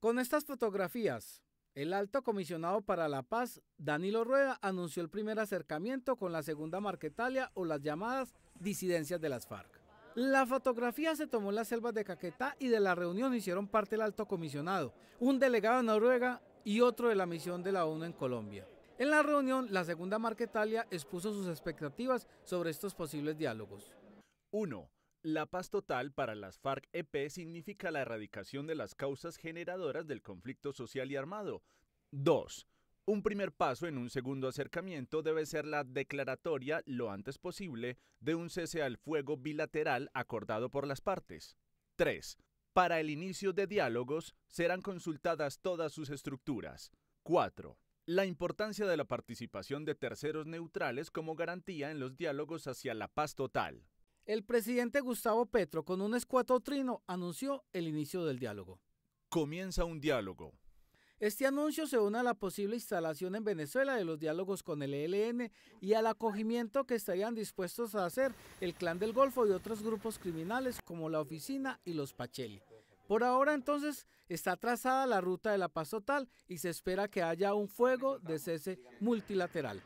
Con estas fotografías, el alto comisionado para la paz, Danilo Rueda, anunció el primer acercamiento con la segunda Marquetalia o las llamadas disidencias de las FARC. La fotografía se tomó en las selvas de Caquetá y de la reunión hicieron parte el alto comisionado, un delegado de Noruega y otro de la misión de la ONU en Colombia. En la reunión, la segunda Marquetalia expuso sus expectativas sobre estos posibles diálogos. 1. La paz total para las FARC-EP significa la erradicación de las causas generadoras del conflicto social y armado. 2. Un primer paso en un segundo acercamiento debe ser la declaratoria, lo antes posible, de un cese al fuego bilateral acordado por las partes. 3. Para el inicio de diálogos serán consultadas todas sus estructuras. 4. La importancia de la participación de terceros neutrales como garantía en los diálogos hacia la paz total. El presidente Gustavo Petro, con un trino, anunció el inicio del diálogo. Comienza un diálogo. Este anuncio se une a la posible instalación en Venezuela de los diálogos con el ELN y al acogimiento que estarían dispuestos a hacer el Clan del Golfo y otros grupos criminales como la Oficina y los Pacheli. Por ahora entonces está trazada la ruta de la paz total y se espera que haya un fuego de cese multilateral.